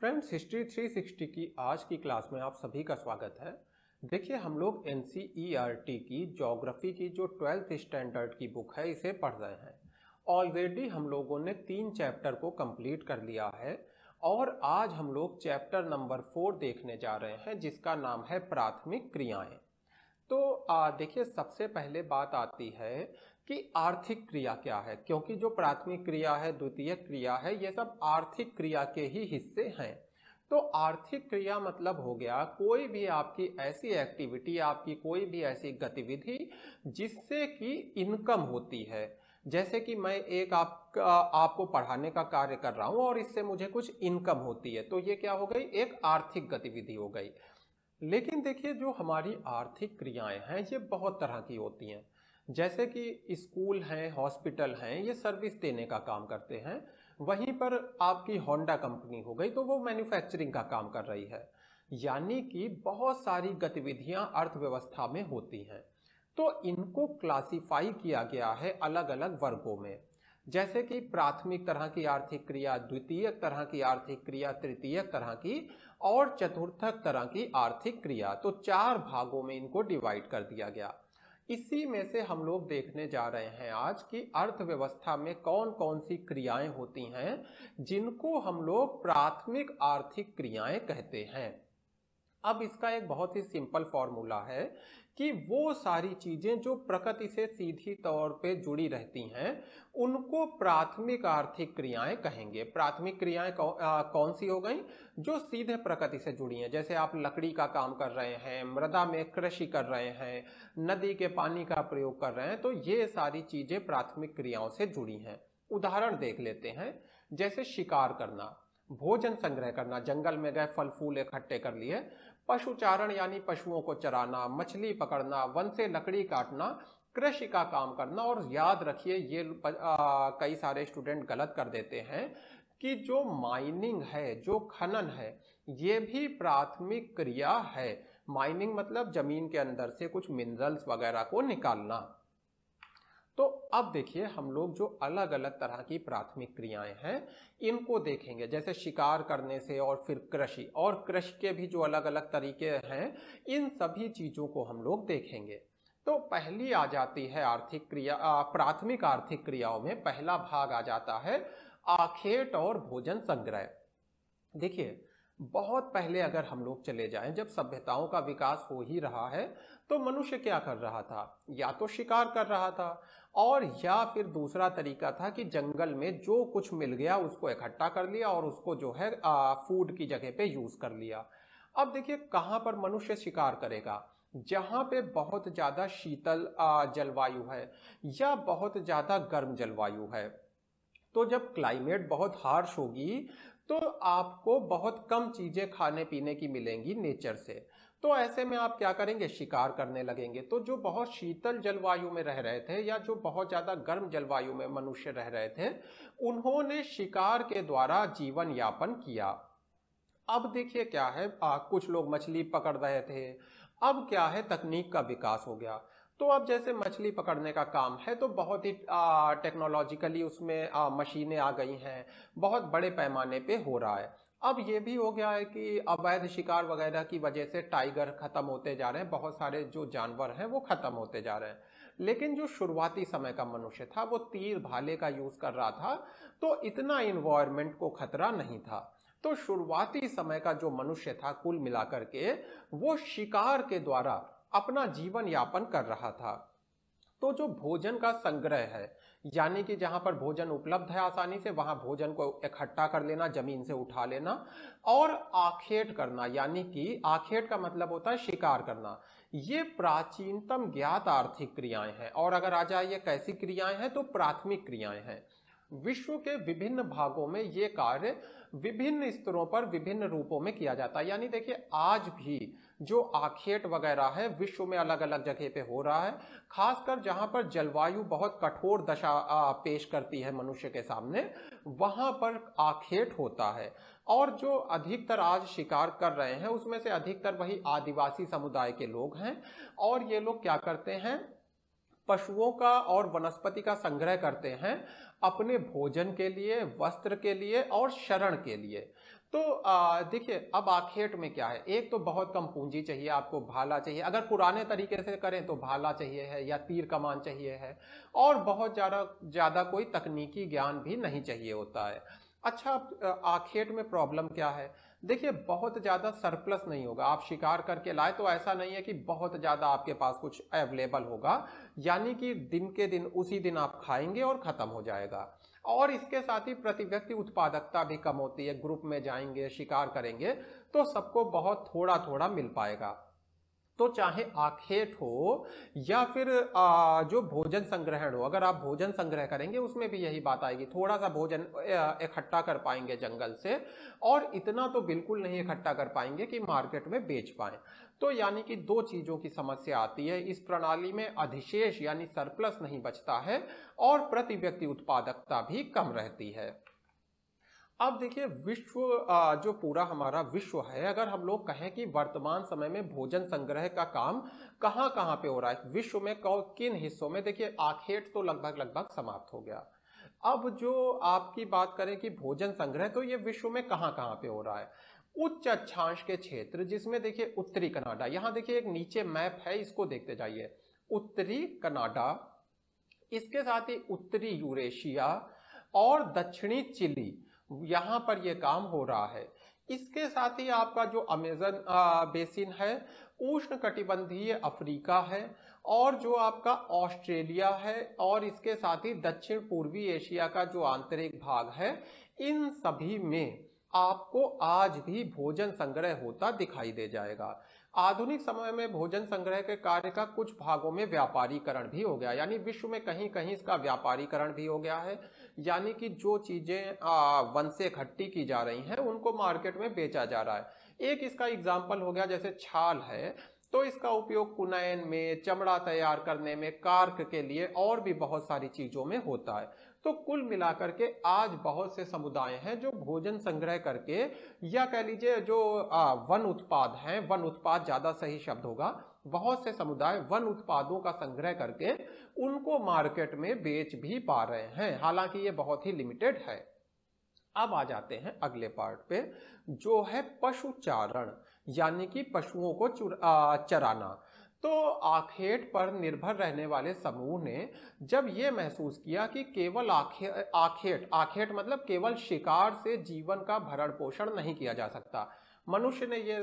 friends history 360 की आज की क्लास में आप सभी का स्वागत है देखिए हम लोग एन e की जोग्राफी की जो ट्वेल्थ स्टैंडर्ड की बुक है इसे पढ़ रहे हैं ऑलरेडी हम लोगों ने तीन चैप्टर को कंप्लीट कर लिया है और आज हम लोग चैप्टर नंबर फोर देखने जा रहे हैं जिसका नाम है प्राथमिक क्रियाएं तो देखिए सबसे पहले बात आती है कि आर्थिक क्रिया क्या है क्योंकि जो प्राथमिक क्रिया है द्वितीय क्रिया है ये सब आर्थिक क्रिया के ही हिस्से हैं तो आर्थिक क्रिया मतलब हो गया कोई भी आपकी ऐसी एक्टिविटी आपकी कोई भी ऐसी गतिविधि जिससे कि इनकम होती है जैसे कि मैं एक आप आपको पढ़ाने का कार्य कर रहा हूं और इससे मुझे कुछ इनकम होती है तो ये क्या हो गई एक आर्थिक गतिविधि हो गई लेकिन देखिए जो हमारी आर्थिक क्रियाएं हैं ये बहुत तरह की होती हैं जैसे कि स्कूल हैं हॉस्पिटल हैं ये सर्विस देने का काम करते हैं वहीं पर आपकी होंडा कंपनी हो गई तो वो मैन्युफैक्चरिंग का काम कर रही है यानी कि बहुत सारी गतिविधियां अर्थव्यवस्था में होती हैं तो इनको क्लासिफाई किया गया है अलग अलग वर्गों में जैसे कि प्राथमिक तरह की आर्थिक क्रिया द्वितीय तरह की आर्थिक क्रिया तृतीय तरह की और चतुर्थक तरह की आर्थिक क्रिया तो चार भागों में इनको डिवाइड कर दिया गया इसी में से हम लोग देखने जा रहे हैं आज की अर्थव्यवस्था में कौन कौन सी क्रियाएं होती हैं जिनको हम लोग प्राथमिक आर्थिक क्रियाएं कहते हैं अब इसका एक बहुत ही सिंपल फॉर्मूला है कि वो सारी चीज़ें जो प्रकृति से सीधी तौर पे जुड़ी रहती हैं उनको प्राथमिक आर्थिक क्रियाएं कहेंगे प्राथमिक क्रियाएं कौ, कौन सी हो गई जो सीधे प्रकृति से जुड़ी हैं जैसे आप लकड़ी का काम कर रहे हैं मृदा में कृषि कर रहे हैं नदी के पानी का प्रयोग कर रहे हैं तो ये सारी चीज़ें प्राथमिक क्रियाओं से जुड़ी हैं उदाहरण देख लेते हैं जैसे शिकार करना भोजन संग्रह करना जंगल में गए फल फूल इकट्ठे कर लिए पशुचारण यानी पशुओं को चराना मछली पकड़ना वन से लकड़ी काटना कृषि का काम करना और याद रखिए ये कई सारे स्टूडेंट गलत कर देते हैं कि जो माइनिंग है जो खनन है ये भी प्राथमिक क्रिया है माइनिंग मतलब जमीन के अंदर से कुछ मिनरल्स वगैरह को निकालना तो अब देखिए हम लोग जो अलग अलग तरह की प्राथमिक क्रियाएं हैं इनको देखेंगे जैसे शिकार करने से और फिर कृषि और कृषि के भी जो अलग अलग तरीके हैं इन सभी चीज़ों को हम लोग देखेंगे तो पहली आ जाती है आर्थिक क्रिया प्राथमिक आर्थिक क्रियाओं में पहला भाग आ जाता है आखेट और भोजन संग्रह देखिए बहुत पहले अगर हम लोग चले जाएं जब सभ्यताओं का विकास हो ही रहा है तो मनुष्य क्या कर रहा था या तो शिकार कर रहा था और या फिर दूसरा तरीका था कि जंगल में जो कुछ मिल गया उसको इकट्ठा कर लिया और उसको जो है फूड की जगह पे यूज़ कर लिया अब देखिए कहाँ पर मनुष्य शिकार करेगा जहाँ पे बहुत ज़्यादा शीतल जलवायु है या बहुत ज़्यादा गर्म जलवायु है तो जब क्लाइमेट बहुत हार्श होगी तो आपको बहुत कम चीज़ें खाने पीने की मिलेंगी नेचर से तो ऐसे में आप क्या करेंगे शिकार करने लगेंगे तो जो बहुत शीतल जलवायु में रह रहे थे या जो बहुत ज़्यादा गर्म जलवायु में मनुष्य रह रहे थे उन्होंने शिकार के द्वारा जीवन यापन किया अब देखिए क्या है आ, कुछ लोग मछली पकड़ रहे थे अब क्या है तकनीक का विकास हो गया तो अब जैसे मछली पकड़ने का काम है तो बहुत ही टेक्नोलॉजिकली उसमें मशीनें आ गई हैं बहुत बड़े पैमाने पे हो रहा है अब ये भी हो गया है कि अवैध शिकार वगैरह की वजह से टाइगर ख़त्म होते जा रहे हैं बहुत सारे जो जानवर हैं वो ख़त्म होते जा रहे हैं लेकिन जो शुरुआती समय का मनुष्य था वो तीर भाले का यूज़ कर रहा था तो इतना इन्वायरमेंट को खतरा नहीं था तो शुरुआती समय का जो मनुष्य था कुल मिलाकर के वो शिकार के द्वारा अपना जीवन यापन कर रहा था तो जो भोजन का संग्रह है यानी कि जहां पर भोजन उपलब्ध है आसानी से वहां भोजन को इकट्ठा कर लेना जमीन से उठा लेना और आखेट करना यानी कि आखेट का मतलब होता है शिकार करना ये प्राचीनतम ज्ञात आर्थिक क्रियाएं हैं और अगर आ जाए ये कैसी क्रियाएं हैं तो प्राथमिक क्रियाएं हैं विश्व के विभिन्न भागों में ये कार्य विभिन्न स्तरों पर विभिन्न रूपों में किया जाता है यानी देखिए आज भी जो आखेट वगैरह है विश्व में अलग अलग जगह पे हो रहा है खासकर जहाँ पर जलवायु बहुत कठोर दशा पेश करती है मनुष्य के सामने वहाँ पर आखेट होता है और जो अधिकतर आज शिकार कर रहे हैं उसमें से अधिकतर वही आदिवासी समुदाय के लोग हैं और ये लोग क्या करते हैं पशुओं का और वनस्पति का संग्रह करते हैं अपने भोजन के लिए वस्त्र के लिए और शरण के लिए तो देखिए अब आखेट में क्या है एक तो बहुत कम पूंजी चाहिए आपको भाला चाहिए अगर पुराने तरीके से करें तो भाला चाहिए है या तीर कमान चाहिए है और बहुत ज़्यादा ज़्यादा कोई तकनीकी ज्ञान भी नहीं चाहिए होता है अच्छा आखेट में प्रॉब्लम क्या है देखिए बहुत ज़्यादा सरप्लस नहीं होगा आप शिकार करके लाए तो ऐसा नहीं है कि बहुत ज़्यादा आपके पास कुछ अवेलेबल होगा यानी कि दिन के दिन उसी दिन आप खाएंगे और ख़त्म हो जाएगा और इसके साथ ही प्रति व्यक्ति उत्पादकता भी कम होती है ग्रुप में जाएंगे शिकार करेंगे तो सबको बहुत थोड़ा थोड़ा मिल पाएगा तो चाहे आखेट हो या फिर आ, जो भोजन संग्रहण हो अगर आप भोजन संग्रह करेंगे उसमें भी यही बात आएगी थोड़ा सा भोजन इकट्ठा कर पाएंगे जंगल से और इतना तो बिल्कुल नहीं इकट्ठा कर पाएंगे कि मार्केट में बेच पाए तो यानी कि दो चीजों की समस्या आती है इस प्रणाली में अधिशेष यानी सरप्लस नहीं बचता है और प्रति व्यक्ति उत्पादकता भी कम रहती है अब देखिए विश्व जो पूरा हमारा विश्व है अगर हम लोग कहें कि वर्तमान समय में भोजन संग्रह का काम कहाँ कहाँ पे हो रहा है विश्व में किन हिस्सों में देखिए आखेट तो लगभग लगभग समाप्त हो गया अब जो आपकी बात करें कि भोजन संग्रह तो ये विश्व में कहाँ कहाँ पे हो रहा है उच्च अक्षांश के क्षेत्र जिसमें देखिए उत्तरी कनाडा यहां देखिए एक नीचे मैप है इसको देखते जाइए उत्तरी कनाडा इसके साथ ही उत्तरी यूरेशिया और दक्षिणी चिली यहां पर यह काम हो रहा है इसके साथ ही आपका जो अमेजन बेसिन है उष्ण कटिबंधीय अफ्रीका है और जो आपका ऑस्ट्रेलिया है और इसके साथ ही दक्षिण पूर्वी एशिया का जो आंतरिक भाग है इन सभी में आपको आज भी भोजन संग्रह होता दिखाई दे जाएगा आधुनिक समय में भोजन संग्रह के कार्य का कुछ भागों में व्यापारीकरण भी हो गया यानी विश्व में कहीं कहीं इसका व्यापारीकरण भी हो गया है यानी कि जो चीजें वन से इकट्ठी की जा रही हैं उनको मार्केट में बेचा जा रहा है एक इसका एग्जाम्पल हो गया जैसे छाल है तो इसका उपयोग कुनैन में चमड़ा तैयार करने में कार्क के लिए और भी बहुत सारी चीजों में होता है तो कुल मिलाकर के आज बहुत से समुदाय हैं जो भोजन संग्रह करके या कह लीजिए जो वन उत्पाद हैं वन उत्पाद ज़्यादा सही शब्द होगा बहुत से समुदाय वन उत्पादों का संग्रह करके उनको मार्केट में बेच भी पा रहे हैं हालांकि ये बहुत ही लिमिटेड है अब आ जाते हैं अगले पार्ट पे जो है पशुचारण यानी कि पशुओं को चुर, आ, चराना तो आखेट पर निर्भर रहने वाले समूह ने जब ये महसूस किया कि केवल आखे आखेट आखेट मतलब केवल शिकार से जीवन का भरण पोषण नहीं किया जा सकता मनुष्य ने ये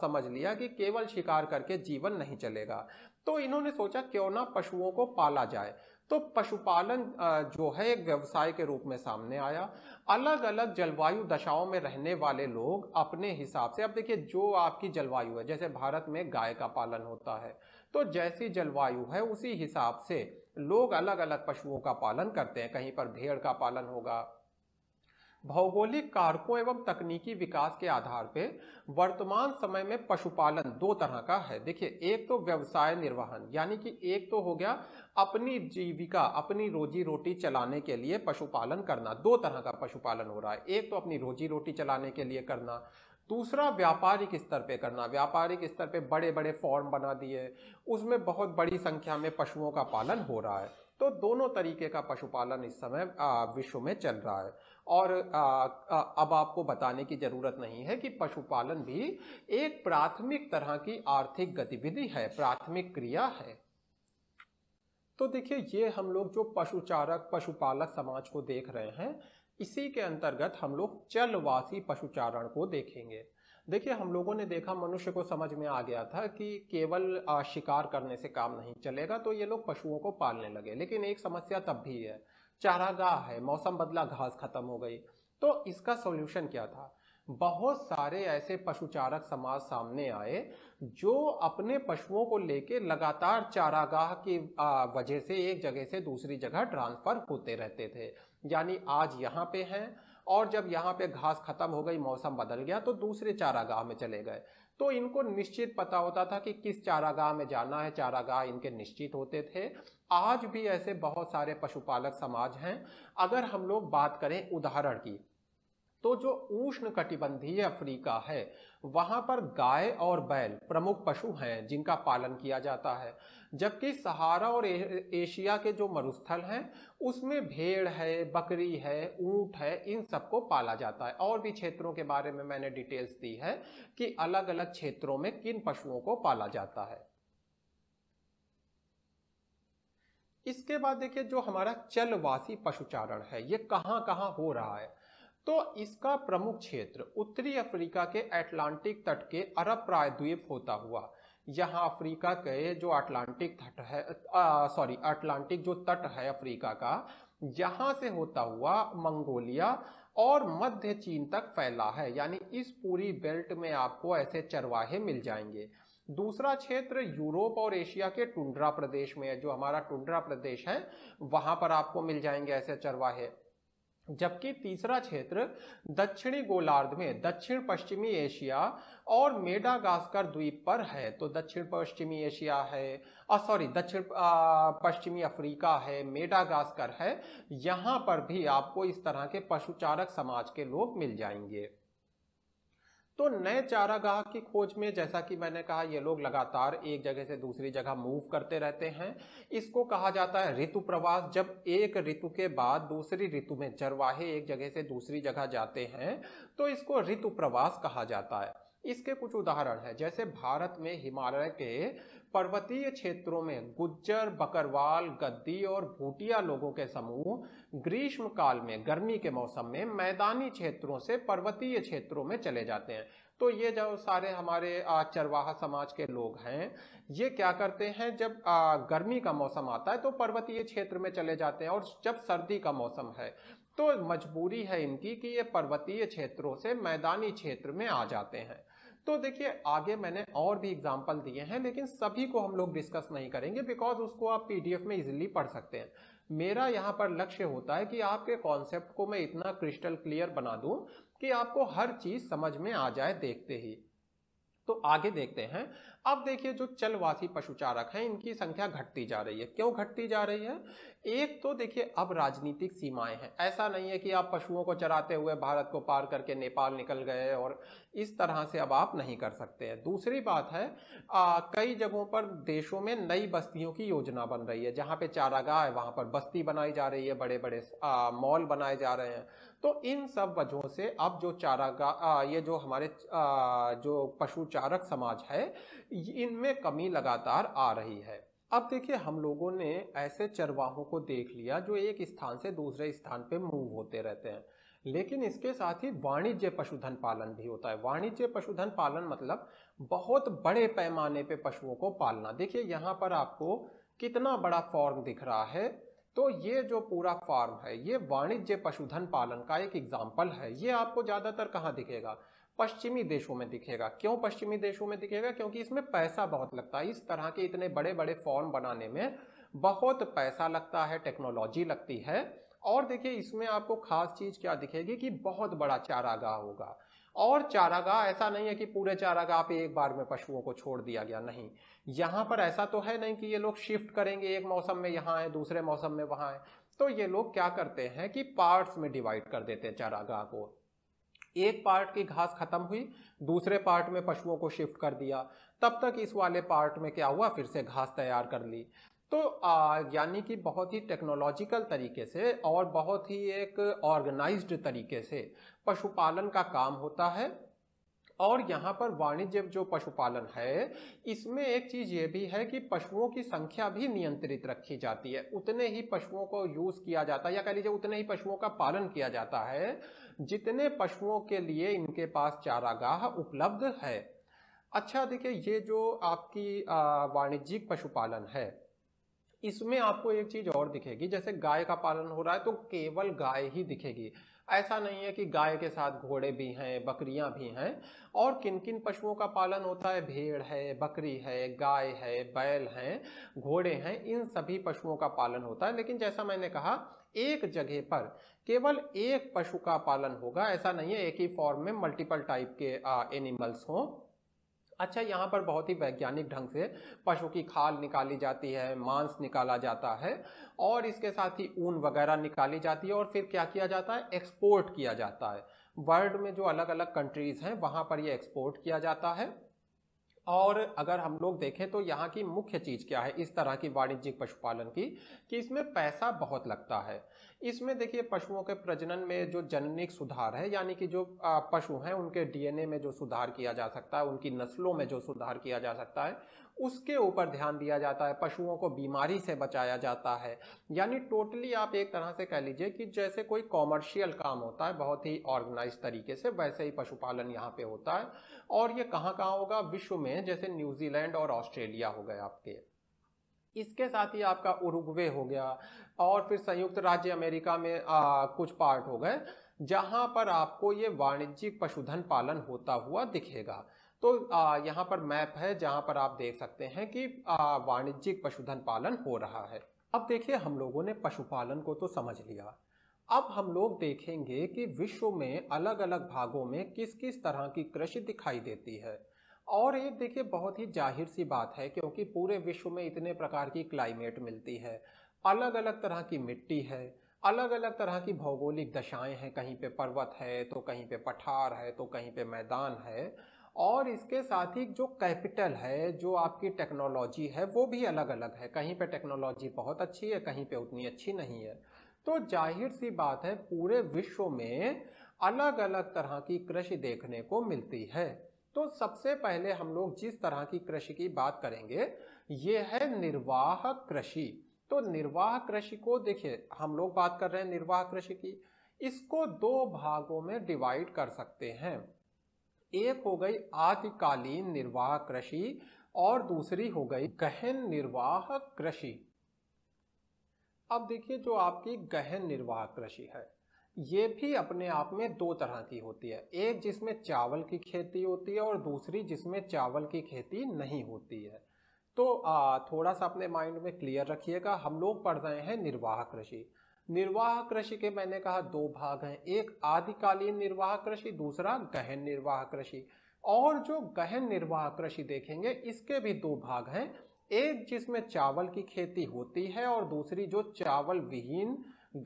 समझ लिया कि केवल शिकार करके जीवन नहीं चलेगा तो इन्होंने सोचा क्यों ना पशुओं को पाला जाए तो पशुपालन जो है एक व्यवसाय के रूप में सामने आया अलग अलग जलवायु दशाओं में रहने वाले लोग अपने हिसाब से अब देखिए जो आपकी जलवायु है जैसे भारत में गाय का पालन होता है तो जैसी जलवायु है उसी हिसाब से लोग अलग अलग पशुओं का पालन करते हैं कहीं पर भेड़ का पालन होगा भौगोलिक कारकों एवं तकनीकी विकास के आधार पर वर्तमान समय में पशुपालन दो तरह का है देखिए एक तो व्यवसाय निर्वहन यानी कि एक तो हो गया अपनी जीविका अपनी रोजी रोटी चलाने के लिए पशुपालन करना दो तरह का पशुपालन हो रहा है एक तो अपनी रोजी रोटी चलाने के लिए करना दूसरा व्यापारिक स्तर पे करना व्यापारिक स्तर पे बड़े बड़े फॉर्म बना दिए उसमें बहुत बड़ी संख्या में पशुओं का पालन हो रहा है तो दोनों तरीके का पशुपालन इस समय विश्व में चल रहा है और अब आपको बताने की ज़रूरत नहीं है कि पशुपालन भी एक प्राथमिक तरह की आर्थिक गतिविधि है प्राथमिक क्रिया है तो देखिए ये हम लोग जो पशुचारक पशुपालक समाज को देख रहे हैं इसी के अंतर्गत हम लोग चलवासी पशुचारण को देखेंगे देखिए हम लोगों ने देखा मनुष्य को समझ में आ गया था कि केवल शिकार करने से काम नहीं चलेगा तो ये लोग पशुओं को पालने लगे लेकिन एक समस्या तब भी है चारागाह है मौसम बदला घास खत्म हो गई तो इसका सोल्यूशन क्या था बहुत सारे ऐसे पशुचारक समाज सामने आए जो अपने पशुओं को लेके लगातार चारागाह की वजह से एक जगह से दूसरी जगह ट्रांसफर होते रहते थे यानी आज यहाँ पे हैं और जब यहाँ पे घास खत्म हो गई मौसम बदल गया तो दूसरे चारागाह में चले गए तो इनको निश्चित पता होता था कि किस चारागाह में जाना है चारागाह इनके निश्चित होते थे आज भी ऐसे बहुत सारे पशुपालक समाज हैं अगर हम लोग बात करें उदाहरण की तो जो उष्ण कटिबंधीय अफ्रीका है वहां पर गाय और बैल प्रमुख पशु हैं जिनका पालन किया जाता है जबकि सहारा और ए, एशिया के जो मरुस्थल हैं उसमें भेड़ है बकरी है ऊंट है इन सबको पाला जाता है और भी क्षेत्रों के बारे में मैंने डिटेल्स दी है कि अलग अलग क्षेत्रों में किन पशुओं को पाला जाता है इसके बाद देखिए जो हमारा चलवासी पशुचारण है ये कहाँ कहाँ हो रहा है तो इसका प्रमुख क्षेत्र उत्तरी अफ्रीका के अटलांटिक तट के अरब प्रायद्वीप होता हुआ यहाँ अफ्रीका के जो अटलांटिक तट है सॉरी अटलांटिक जो तट है अफ्रीका का यहाँ से होता हुआ मंगोलिया और मध्य चीन तक फैला है यानी इस पूरी बेल्ट में आपको ऐसे चरवाहे मिल जाएंगे दूसरा क्षेत्र यूरोप और एशिया के टुंड्रा प्रदेश में है जो हमारा टुंड्रा प्रदेश है वहां पर आपको मिल जाएंगे ऐसे चरवाहे जबकि तीसरा क्षेत्र दक्षिणी गोलार्ध में दक्षिण पश्चिमी एशिया और मेडागास्कर द्वीप पर है तो दक्षिण पश्चिमी एशिया है और सॉरी दक्षिण पश्चिमी अफ्रीका है मेडागास्कर है यहाँ पर भी आपको इस तरह के पशुचारक समाज के लोग मिल जाएंगे तो नए चारागाह की खोज में जैसा कि मैंने कहा ये लोग लगातार एक जगह से दूसरी जगह मूव करते रहते हैं इसको कहा जाता है ऋतु प्रवास जब एक ऋतु के बाद दूसरी ऋतु में चरवाहे एक जगह से दूसरी जगह जाते हैं तो इसको ऋतु प्रवास कहा जाता है इसके कुछ उदाहरण हैं जैसे भारत में हिमालय के पर्वतीय क्षेत्रों में गुज्जर बकरवाल गद्दी और भूटिया लोगों के समूह ग्रीष्म काल में गर्मी के मौसम में मैदानी क्षेत्रों से पर्वतीय क्षेत्रों में चले जाते हैं तो ये जो सारे हमारे चरवाहा समाज के लोग हैं ये क्या करते हैं जब गर्मी का मौसम आता है तो पर्वतीय क्षेत्र में चले जाते हैं और जब सर्दी का मौसम है तो मजबूरी है इनकी कि ये पर्वतीय क्षेत्रों से मैदानी क्षेत्र में आ जाते हैं तो देखिए आगे मैंने और भी एग्जाम्पल दिए हैं लेकिन सभी को हम लोग डिस्कस नहीं करेंगे बिकॉज उसको आप पीडीएफ में इजिली पढ़ सकते हैं मेरा यहाँ पर लक्ष्य होता है कि आपके कॉन्सेप्ट को मैं इतना क्रिस्टल क्लियर बना दूँ कि आपको हर चीज समझ में आ जाए देखते ही तो आगे देखते हैं अब देखिए जो चलवासी पशुचारक हैं इनकी संख्या घटती जा रही है क्यों घटती जा रही है एक तो देखिए अब राजनीतिक सीमाएं हैं ऐसा नहीं है कि आप पशुओं को चराते हुए भारत को पार करके नेपाल निकल गए और इस तरह से अब आप नहीं कर सकते हैं दूसरी बात है आ, कई जगहों पर देशों में नई बस्तियों की योजना बन रही है जहाँ पे चारागाह है वहाँ पर बस्ती बनाई जा रही है बड़े बड़े मॉल बनाए जा रहे हैं तो इन सब वजहों से अब जो चारागाह ये जो हमारे आ, जो चारक समाज है इनमें कमी लगातार आ रही है अब देखिए हम लोगों ने ऐसे चरवाहों को देख लिया जो एक स्थान से दूसरे स्थान पे मूव होते रहते हैं लेकिन इसके साथ ही वाणिज्य पशुधन पालन भी होता है वाणिज्य पशुधन पालन मतलब बहुत बड़े पैमाने पे पशुओं को पालना देखिए यहाँ पर आपको कितना बड़ा फॉर्म दिख रहा है तो ये जो पूरा फॉर्म है ये वाणिज्य पशुधन पालन का एक एग्जाम्पल है ये आपको ज़्यादातर कहाँ दिखेगा पश्चिमी देशों में दिखेगा क्यों पश्चिमी देशों में दिखेगा क्योंकि इसमें पैसा बहुत लगता है इस तरह के इतने बड़े बड़े फॉर्म बनाने में बहुत पैसा लगता है टेक्नोलॉजी लगती है और देखिए इसमें आपको खास चीज क्या दिखेगी कि बहुत बड़ा चारागाह होगा और चारागाह ऐसा नहीं है कि पूरे चारागाह पे एक बार में पशुओं को छोड़ दिया गया नहीं यहाँ पर ऐसा तो है नहीं कि ये लोग शिफ्ट करेंगे एक मौसम में यहाँ है दूसरे मौसम में वहाँ है तो ये लोग क्या करते हैं कि पार्ट्स में डिवाइड कर देते हैं चारागाह को एक पार्ट की घास खत्म हुई दूसरे पार्ट में पशुओं को शिफ्ट कर दिया तब तक इस वाले पार्ट में क्या हुआ फिर से घास तैयार कर ली तो यानी कि बहुत ही टेक्नोलॉजिकल तरीके से और बहुत ही एक ऑर्गेनाइज्ड तरीके से पशुपालन का काम होता है और यहाँ पर वाणिज्य जो पशुपालन है इसमें एक चीज ये भी है कि पशुओं की संख्या भी नियंत्रित रखी जाती है उतने ही पशुओं को यूज किया जाता है या कह लीजिए उतने ही पशुओं का पालन किया जाता है जितने पशुओं के लिए इनके पास चारागाह उपलब्ध है अच्छा देखिए ये जो आपकी वाणिज्यिक पशुपालन है इसमें आपको एक चीज और दिखेगी जैसे गाय का पालन हो रहा है तो केवल गाय ही दिखेगी ऐसा नहीं है कि गाय के साथ घोड़े भी हैं बकरियां भी हैं और किन किन पशुओं का पालन होता है भेड़ है बकरी है गाय है बैल हैं घोड़े हैं इन सभी पशुओं का पालन होता है लेकिन जैसा मैंने कहा एक जगह पर केवल एक पशु का पालन होगा ऐसा नहीं है एक ही फॉर्म में मल्टीपल टाइप के एनिमल्स हों अच्छा यहाँ पर बहुत ही वैज्ञानिक ढंग से पशु की खाल निकाली जाती है मांस निकाला जाता है और इसके साथ ही ऊन वगैरह निकाली जाती है और फिर क्या किया जाता है एक्सपोर्ट किया जाता है वर्ल्ड में जो अलग अलग कंट्रीज़ हैं वहाँ पर ये एक्सपोर्ट किया जाता है और अगर हम लोग देखें तो यहाँ की मुख्य चीज क्या है इस तरह की वाणिज्यिक पशुपालन की कि इसमें पैसा बहुत लगता है इसमें देखिए पशुओं के प्रजनन में जो जननिक सुधार है यानी कि जो पशु हैं उनके डीएनए में जो सुधार किया जा सकता है उनकी नस्लों में जो सुधार किया जा सकता है उसके ऊपर ध्यान दिया जाता है पशुओं को बीमारी से बचाया जाता है यानी टोटली आप एक तरह से कह लीजिए कि जैसे कोई कॉमर्शियल काम होता है बहुत ही ऑर्गेनाइज तरीके से वैसे ही पशुपालन यहाँ पे होता है और ये कहाँ कहाँ होगा विश्व में जैसे न्यूजीलैंड और ऑस्ट्रेलिया हो गए आपके इसके साथ ही आपका उरुग्वे हो गया और फिर संयुक्त राज्य अमेरिका में आ, कुछ पार्ट हो गए जहां पर आपको ये वाणिज्यिक पशुधन पालन होता हुआ दिखेगा तो यहाँ पर मैप है जहाँ पर आप देख सकते हैं कि वाणिज्यिक पशुधन पालन हो रहा है अब देखिए हम लोगों ने पशुपालन को तो समझ लिया अब हम लोग देखेंगे कि विश्व में अलग अलग भागों में किस किस तरह की कृषि दिखाई देती है और ये देखिए बहुत ही जाहिर सी बात है क्योंकि पूरे विश्व में इतने प्रकार की क्लाइमेट मिलती है अलग अलग तरह की मिट्टी है अलग अलग तरह की भौगोलिक दशाएं हैं कहीं पे पर्वत है तो कहीं पे पठार है तो कहीं पे मैदान है और इसके साथ ही जो कैपिटल है जो आपकी टेक्नोलॉजी है वो भी अलग अलग है कहीं पे टेक्नोलॉजी बहुत अच्छी है कहीं पे उतनी अच्छी नहीं है तो जाहिर सी बात है पूरे विश्व में अलग अलग तरह की कृषि देखने को मिलती है तो सबसे पहले हम लोग जिस तरह की कृषि की बात करेंगे ये है निर्वाह कृषि तो निर्वाह कृषि को देखिए हम लोग बात कर रहे हैं निर्वाह कृषि की इसको दो भागों में डिवाइड कर सकते हैं एक हो गई आदिकालीन निर्वाह कृषि और दूसरी हो गई गहन निर्वाह कृषि अब देखिए जो आपकी गहन निर्वाह कृषि है ये भी अपने आप में दो तरह की होती है एक जिसमें चावल की खेती होती है और दूसरी जिसमें चावल की खेती नहीं होती है तो आ, थोड़ा सा अपने माइंड में क्लियर रखिएगा हम लोग पढ़ रहे हैं निर्वाह कृषि निर्वाह कृषि के मैंने कहा दो भाग हैं एक आदिकालीन निर्वाह कृषि दूसरा गहन निर्वाह कृषि और जो गहन निर्वाह कृषि देखेंगे इसके भी दो भाग हैं एक जिसमें चावल की खेती होती है और दूसरी जो चावल विहीन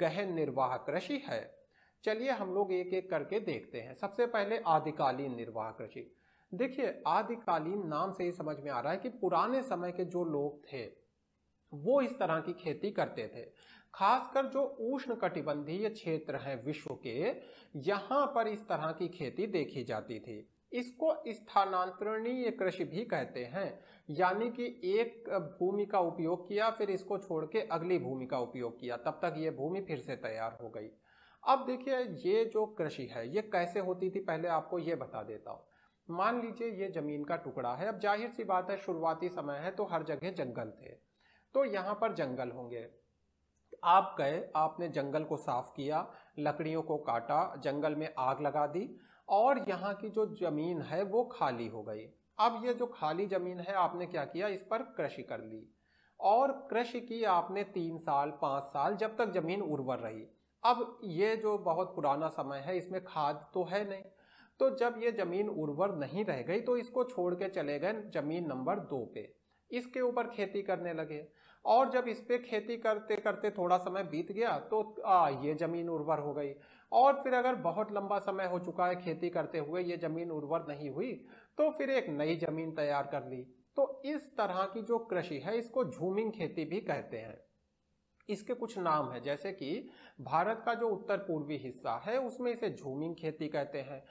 गहन निर्वाह कृषि है चलिए हम लोग एक एक करके देखते हैं सबसे पहले आदिकालीन निर्वाह कृषि देखिए आदिकालीन नाम से ही समझ में आ रहा है कि पुराने समय के जो लोग थे वो इस तरह की खेती करते थे खासकर जो उष्ण कटिबंधीय क्षेत्र हैं विश्व के यहाँ पर इस तरह की खेती देखी जाती थी इसको स्थानांतरणीय कृषि भी कहते हैं यानी कि एक भूमि का उपयोग किया फिर इसको छोड़ के अगली भूमि का उपयोग किया तब तक ये भूमि फिर से तैयार हो गई अब देखिए ये जो कृषि है ये कैसे होती थी पहले आपको ये बता देता हूँ मान लीजिए ये जमीन का टुकड़ा है अब जाहिर सी बात है शुरुआती समय है तो हर जगह जंगल थे तो यहाँ पर जंगल होंगे आप गए आपने जंगल को साफ किया लकड़ियों को काटा जंगल में आग लगा दी और यहाँ की जो जमीन है वो खाली हो गई अब ये जो खाली जमीन है आपने क्या किया इस पर कृषि कर ली और कृषि की आपने तीन साल पाँच साल जब तक जमीन उर्वर रही अब ये जो बहुत पुराना समय है इसमें खाद तो है नहीं तो जब ये जमीन उर्वर नहीं रह गई तो इसको छोड़ के चले गए जमीन नंबर दो पे इसके ऊपर खेती करने लगे और जब इस पर खेती करते करते थोड़ा समय बीत गया तो आ, ये जमीन उर्वर हो गई और फिर अगर बहुत लंबा समय हो चुका है खेती करते हुए ये जमीन उर्वर नहीं हुई तो फिर एक नई जमीन तैयार कर ली तो इस तरह की जो कृषि है इसको झूमिंग खेती भी कहते हैं इसके कुछ नाम है जैसे कि भारत का जो उत्तर पूर्वी हिस्सा है उसमें इसे झूमिंग खेती कहते हैं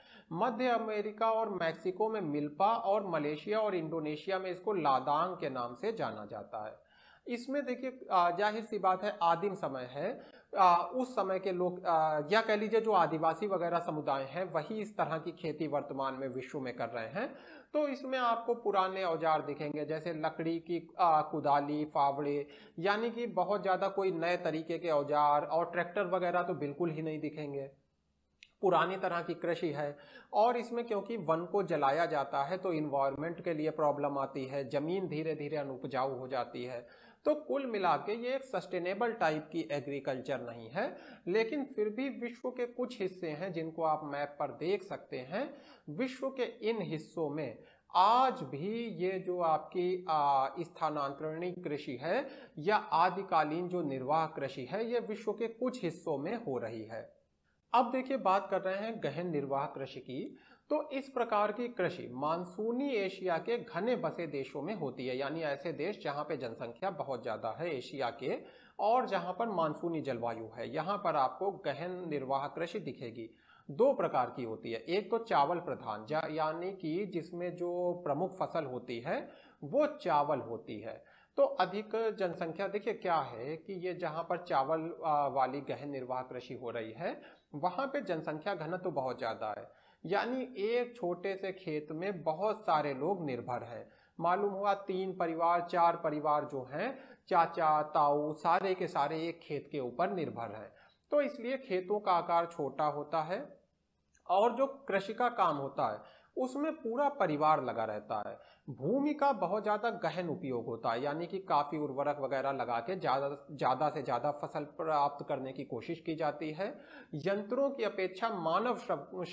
मध्य अमेरिका और मैक्सिको में मिल्पा और मलेशिया और इंडोनेशिया में इसको लादांग के नाम से जाना जाता है इसमें देखिए जाहिर सी बात है आदिम समय है आ, उस समय के लोग या कह लीजिए जो आदिवासी वगैरह समुदाय हैं वही इस तरह की खेती वर्तमान में विश्व में कर रहे हैं तो इसमें आपको पुराने औजार दिखेंगे जैसे लकड़ी की आ, कुदाली फावड़े यानी कि बहुत ज़्यादा कोई नए तरीके के औजार और ट्रैक्टर वगैरह तो बिल्कुल ही नहीं दिखेंगे पुरानी तरह की कृषि है और इसमें क्योंकि वन को जलाया जाता है तो इन्वायरमेंट के लिए प्रॉब्लम आती है ज़मीन धीरे धीरे अनुपजाऊ हो जाती है तो कुल मिला के ये एक सस्टेनेबल टाइप की एग्रीकल्चर नहीं है लेकिन फिर भी विश्व के कुछ हिस्से हैं जिनको आप मैप पर देख सकते हैं विश्व के इन हिस्सों में आज भी ये जो आपकी स्थानांतरणी कृषि है या आदिकालीन जो निर्वाह कृषि है ये विश्व के कुछ हिस्सों में हो रही है अब देखिए बात कर रहे हैं गहन निर्वाह कृषि की तो इस प्रकार की कृषि मानसूनी एशिया के घने बसे देशों में होती है यानी ऐसे देश जहाँ पे जनसंख्या बहुत ज़्यादा है एशिया के और जहाँ पर मानसूनी जलवायु है यहाँ पर आपको गहन निर्वाह कृषि दिखेगी दो प्रकार की होती है एक तो चावल प्रधान यानी कि जिसमें जो प्रमुख फसल होती है वो चावल होती है तो अधिक जनसंख्या देखिए क्या है कि ये जहाँ पर चावल वाली गहन निर्वाह कृषि हो रही है वहाँ पे जनसंख्या घनत्व तो बहुत ज़्यादा है यानी एक छोटे से खेत में बहुत सारे लोग निर्भर है मालूम हुआ तीन परिवार चार परिवार जो हैं चाचा ताऊ सारे के सारे एक खेत के ऊपर निर्भर हैं तो इसलिए खेतों का आकार छोटा होता है और जो कृषि का काम होता है उसमें पूरा परिवार लगा रहता है भूमि का बहुत ज़्यादा गहन उपयोग होता है यानी कि काफ़ी उर्वरक वगैरह लगा के ज़्यादा ज़्यादा से ज़्यादा फसल प्राप्त करने की कोशिश की जाती है यंत्रों की अपेक्षा मानव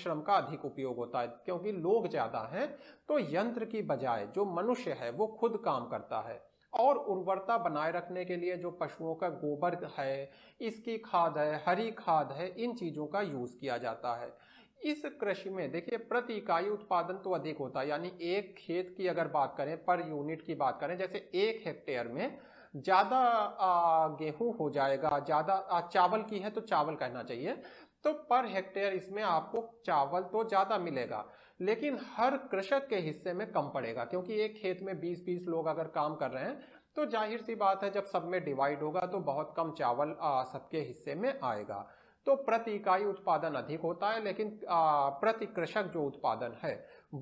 श्रम का अधिक उपयोग होता है क्योंकि लोग ज़्यादा हैं तो यंत्र की बजाय जो मनुष्य है वो खुद काम करता है और उर्वरता बनाए रखने के लिए जो पशुओं का गोबर है इसकी खाद है हरी खाद है इन चीज़ों का यूज़ किया जाता है इस कृषि में देखिए प्रति इकाई उत्पादन तो अधिक होता है यानी एक खेत की अगर बात करें पर यूनिट की बात करें जैसे एक हेक्टेयर में ज़्यादा गेहूं हो जाएगा ज़्यादा चावल की है तो चावल कहना चाहिए तो पर हेक्टेयर इसमें आपको चावल तो ज़्यादा मिलेगा लेकिन हर कृषक के हिस्से में कम पड़ेगा क्योंकि एक खेत में बीस बीस लोग अगर काम कर रहे हैं तो जाहिर सी बात है जब सब में डिवाइड होगा तो बहुत कम चावल सबके हिस्से में आएगा तो प्रति इकाई उत्पादन अधिक होता है लेकिन प्रति कृषक जो उत्पादन है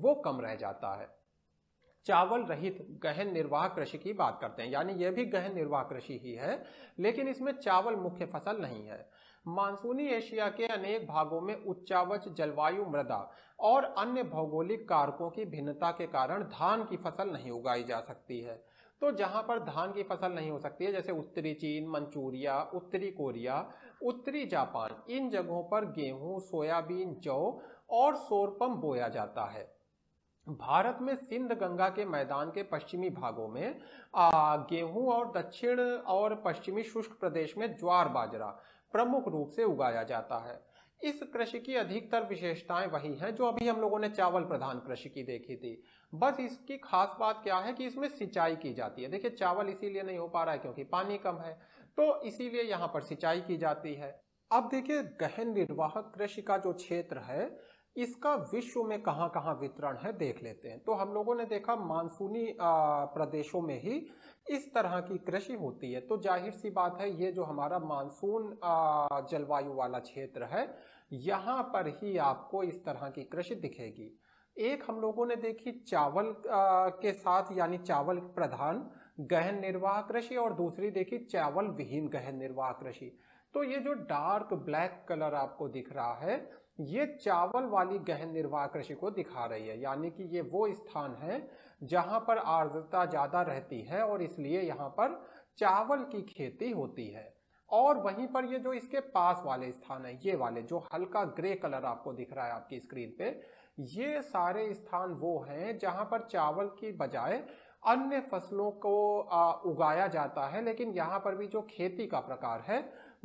वो कम रह जाता है चावल रहित गहन निर्वाह कृषि की बात करते हैं यानी यह भी गहन निर्वाह कृषि ही है लेकिन इसमें चावल मुख्य फसल नहीं है मानसूनी एशिया के अनेक भागों में उच्चावच जलवायु मृदा और अन्य भौगोलिक कारकों की भिन्नता के कारण धान की फसल नहीं उगाई जा सकती है तो जहाँ पर धान की फसल नहीं हो सकती है जैसे उत्तरी चीन मंचूरिया उत्तरी कोरिया उत्तरी जापान इन जगहों पर गेहूँ सोयाबीन जौ और सोरपम बोया जाता है भारत में सिंध गंगा के मैदान के पश्चिमी भागों में गेहूं और दक्षिण और पश्चिमी शुष्क प्रदेश में ज्वार बाजरा प्रमुख रूप से उगाया जाता है इस कृषि की अधिकतर विशेषताएं वही हैं जो अभी हम लोगों ने चावल प्रधान कृषि की देखी थी बस इसकी खास बात क्या है कि इसमें सिंचाई की जाती है देखिए चावल इसीलिए नहीं हो पा रहा है क्योंकि पानी कम है तो इसीलिए यहाँ पर सिंचाई की जाती है अब देखिए गहन निर्वाह कृषि का जो क्षेत्र है इसका विश्व में कहाँ कहाँ वितरण है देख लेते हैं तो हम लोगों ने देखा मानसूनी प्रदेशों में ही इस तरह की कृषि होती है तो जाहिर सी बात है ये जो हमारा मानसून जलवायु वाला क्षेत्र है यहाँ पर ही आपको इस तरह की कृषि दिखेगी एक हम लोगों ने देखी चावल के साथ यानी चावल प्रधान गहन निर्वाह कृषि और दूसरी देखी चावल विहीन गहन निर्वाह कृषि तो ये जो डार्क ब्लैक कलर आपको दिख रहा है ये चावल वाली गहन निर्वाह कृषि को दिखा रही है यानी कि ये वो स्थान है जहाँ पर आर्द्रता ज़्यादा रहती है और इसलिए यहाँ पर चावल की खेती होती है और वहीं पर ये जो इसके पास वाले स्थान है ये वाले जो हल्का ग्रे कलर आपको दिख रहा है आपकी स्क्रीन पे ये सारे स्थान वो हैं जहाँ पर चावल की बजाय अन्य फसलों को उगाया जाता है लेकिन यहाँ पर भी जो खेती का प्रकार है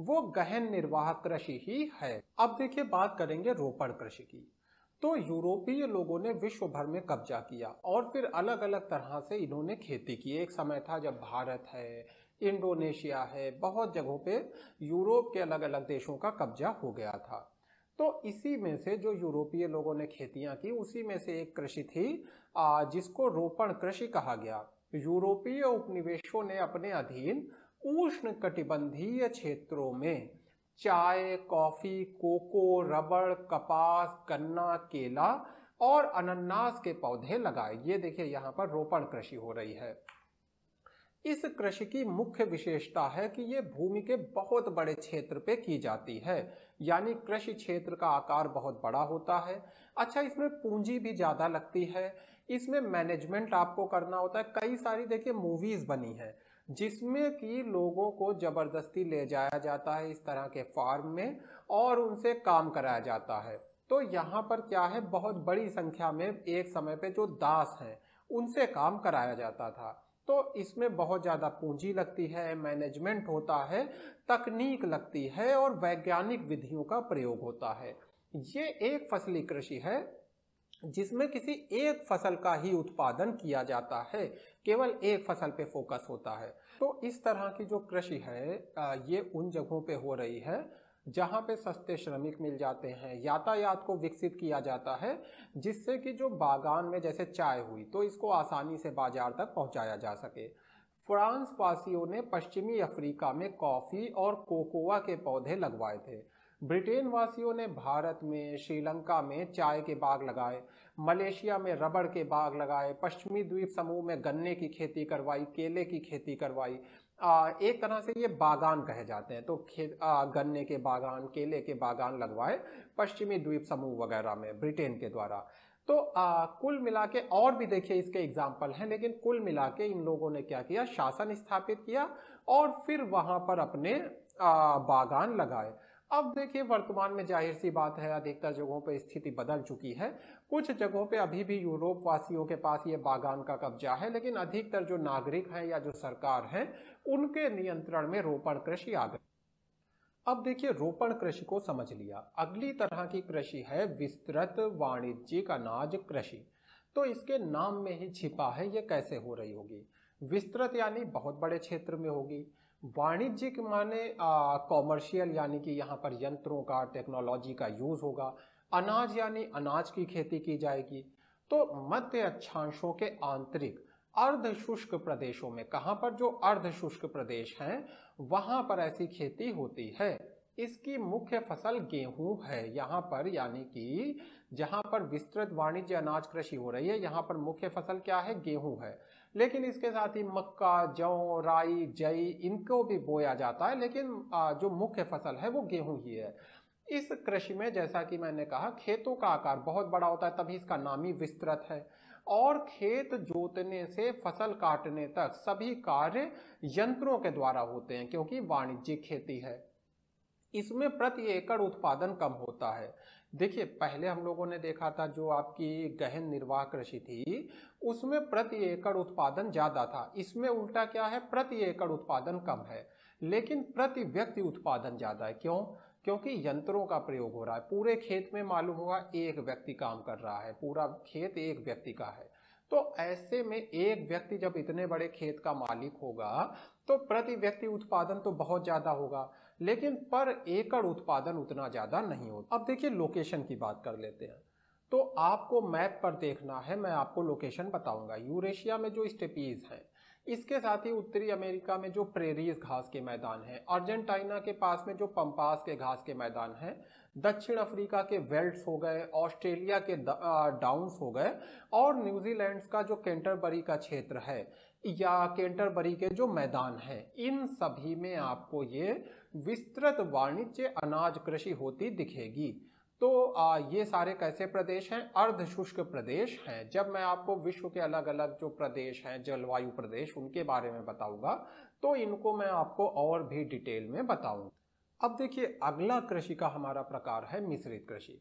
वो गहन निर्वाह कृषि ही है अब देखिए बात करेंगे रोपण कृषि की तो यूरोपीय लोगों ने विश्व भर में कब्जा किया और फिर अलग अलग तरह से इन्होंने खेती की एक समय था जब भारत है इंडोनेशिया है बहुत जगहों पे यूरोप के अलग अलग देशों का कब्जा हो गया था तो इसी में से जो यूरोपीय लोगों ने खेतियाँ की उसी में से एक कृषि थी जिसको रोपण कृषि कहा गया यूरोपीय उपनिवेशों ने अपने अधीन उष्ण कटिबंधीय क्षेत्रों में चाय कॉफ़ी कोको रबड़ कपास गन्ना केला और अनन्नास के पौधे लगाए ये देखिए यहाँ पर रोपण कृषि हो रही है इस कृषि की मुख्य विशेषता है कि ये भूमि के बहुत बड़े क्षेत्र पे की जाती है यानी कृषि क्षेत्र का आकार बहुत बड़ा होता है अच्छा इसमें पूंजी भी ज़्यादा लगती है इसमें मैनेजमेंट आपको करना होता है कई सारी देखिए मूवीज़ बनी हैं जिसमें कि लोगों को ज़बरदस्ती ले जाया जाता है इस तरह के फार्म में और उनसे काम कराया जाता है तो यहाँ पर क्या है बहुत बड़ी संख्या में एक समय पे जो दास हैं उनसे काम कराया जाता था तो इसमें बहुत ज़्यादा पूंजी लगती है मैनेजमेंट होता है तकनीक लगती है और वैज्ञानिक विधियों का प्रयोग होता है ये एक फसली कृषि है जिसमें किसी एक फसल का ही उत्पादन किया जाता है केवल एक फसल पे फोकस होता है तो इस तरह की जो कृषि है ये उन जगहों पे हो रही है जहाँ पे सस्ते श्रमिक मिल जाते हैं यातायात को विकसित किया जाता है जिससे कि जो बागान में जैसे चाय हुई तो इसको आसानी से बाजार तक पहुँचाया जा सके फ्रांस वासियों ने पश्चिमी अफ्रीका में कॉफ़ी और कोकोवा के पौधे लगवाए थे ब्रिटेन वासियों ने भारत में श्रीलंका में चाय के बाग लगाए मलेशिया में रबड़ के बाग लगाए पश्चिमी द्वीप समूह में गन्ने की खेती करवाई केले की खेती करवाई एक तरह से ये बागान कहे जाते हैं तो खे गन्ने के बागान केले के बागान लगवाए पश्चिमी द्वीप समूह वगैरह में ब्रिटेन के द्वारा तो आ, कुल मिला के और भी देखिए इसके एग्जाम्पल हैं लेकिन कुल मिला के इन लोगों ने क्या किया शासन स्थापित किया और फिर वहाँ पर अपने आ, बागान लगाए अब देखिए वर्तमान में जाहिर सी बात है अधिकतर जगहों पर स्थिति बदल चुकी है कुछ जगहों पे अभी भी यूरोप वासियों के पास ये बागान का कब्जा है लेकिन अधिकतर जो नागरिक हैं या जो सरकार हैं उनके नियंत्रण में रोपण कृषि आ गई अब देखिए रोपण कृषि को समझ लिया अगली तरह की कृषि है विस्तृत वाणिज्यिक अनाज कृषि तो इसके नाम में ही छिपा है ये कैसे हो रही होगी विस्तृत यानी बहुत बड़े क्षेत्र में होगी वाणिज्यिक माने कॉमर्शियल यानी कि यहाँ पर यंत्रों का टेक्नोलॉजी का यूज़ होगा अनाज यानी अनाज की खेती की जाएगी तो मध्य अक्षांशों के आंतरिक अर्ध शुष्क प्रदेशों में कहाँ पर जो अर्ध शुष्क प्रदेश हैं वहाँ पर ऐसी खेती होती है इसकी मुख्य फसल गेहूं है यहाँ पर यानी कि जहाँ पर विस्तृत वाणिज्य अनाज कृषि हो रही है यहाँ पर मुख्य फसल क्या है गेहूं है लेकिन इसके साथ ही मक्का जौ राई जई इनको भी बोया जाता है लेकिन जो मुख्य फसल है वो गेहूं ही है इस कृषि में जैसा कि मैंने कहा खेतों का आकार बहुत बड़ा होता है तभी इसका नाम ही विस्तृत है और खेत जोतने से फसल काटने तक सभी कार्य यंत्रों के द्वारा होते हैं क्योंकि वाणिज्यिक खेती है इसमें प्रति एकड़ उत्पादन कम होता है देखिए पहले हम लोगों ने देखा था जो आपकी गहन निर्वाह कृषि थी उसमें प्रति एकड़ उत्पादन ज़्यादा था इसमें उल्टा क्या है प्रति एकड़ उत्पादन कम है लेकिन प्रति व्यक्ति उत्पादन ज़्यादा है क्यों क्योंकि यंत्रों का प्रयोग हो रहा है पूरे खेत में मालूम होगा एक व्यक्ति काम कर रहा है पूरा खेत एक व्यक्ति का है तो ऐसे में एक व्यक्ति जब इतने बड़े खेत का मालिक होगा तो प्रति व्यक्ति उत्पादन तो बहुत ज़्यादा होगा लेकिन पर एकड़ उत्पादन उतना ज़्यादा नहीं होता अब देखिए लोकेशन की बात कर लेते हैं तो आपको मैप पर देखना है मैं आपको लोकेशन बताऊंगा यूरेशिया में जो स्टेपीज़ हैं इसके साथ ही उत्तरी अमेरिका में जो प्रेरीज घास के मैदान हैं अर्जेंटाइना के पास में जो पंपास के घास के मैदान हैं दक्षिण अफ्रीका के वेल्ट्स हो गए ऑस्ट्रेलिया के डाउन्स हो गए और न्यूजीलैंड का जो केंटरबरी का क्षेत्र है या केंटरबरी के जो मैदान हैं इन सभी में आपको ये विस्तृत वाणिज्य अनाज कृषि होती दिखेगी तो आ, ये सारे कैसे प्रदेश हैं अर्ध शुष्क प्रदेश हैं जब मैं आपको विश्व के अलग अलग जो प्रदेश हैं जलवायु प्रदेश उनके बारे में बताऊंगा तो इनको मैं आपको और भी डिटेल में बताऊंगा अब देखिए अगला कृषि का हमारा प्रकार है मिश्रित कृषि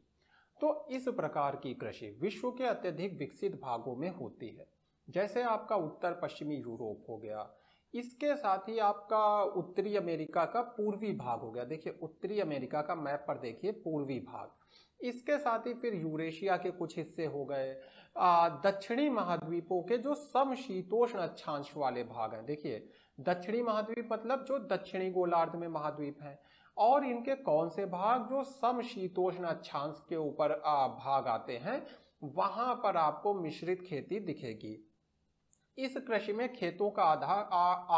तो इस प्रकार की कृषि विश्व के अत्यधिक विकसित भागों में होती है जैसे आपका उत्तर पश्चिमी यूरोप हो गया इसके साथ ही आपका उत्तरी अमेरिका का पूर्वी भाग हो गया देखिए उत्तरी अमेरिका का मैप पर देखिए पूर्वी भाग इसके साथ ही फिर यूरेशिया के कुछ हिस्से हो गए दक्षिणी महाद्वीपों के जो समशीतोष्ण अक्षांश वाले भाग हैं देखिए दक्षिणी महाद्वीप मतलब जो दक्षिणी गोलार्ध में महाद्वीप हैं और इनके कौन से भाग जो समशीतोष्ण अक्षांश के ऊपर भाग आते हैं वहां पर आपको मिश्रित खेती दिखेगी इस कृषि में खेतों का आधार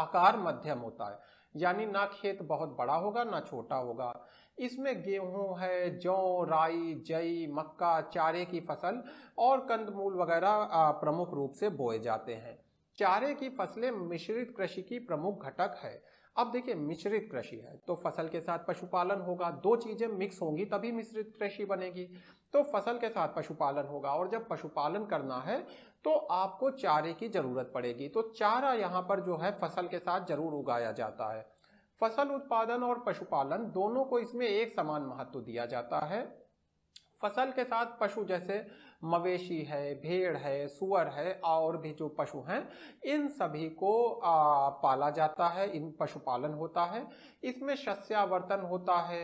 आकार मध्यम होता है यानी ना खेत बहुत बड़ा होगा ना छोटा होगा इसमें गेहूं है जौ राई जई मक्का चारे की फसल और कंदमूल वगैरह प्रमुख रूप से बोए जाते हैं चारे की फसलें मिश्रित कृषि की प्रमुख घटक है अब देखिए मिश्रित कृषि है तो फसल के साथ पशुपालन होगा दो चीजें मिक्स होंगी तभी मिश्रित कृषि बनेगी तो फसल के साथ पशुपालन होगा और जब पशुपालन करना है तो आपको चारे की ज़रूरत पड़ेगी तो चारा यहाँ पर जो है फसल के साथ जरूर उगाया जाता है फसल उत्पादन और पशुपालन दोनों को इसमें एक समान महत्व दिया जाता है फसल के साथ पशु जैसे मवेशी है भेड़ है सुअर है और भी जो पशु हैं इन सभी को आ, पाला जाता है इन पशुपालन होता है इसमें शस्यावर्तन होता है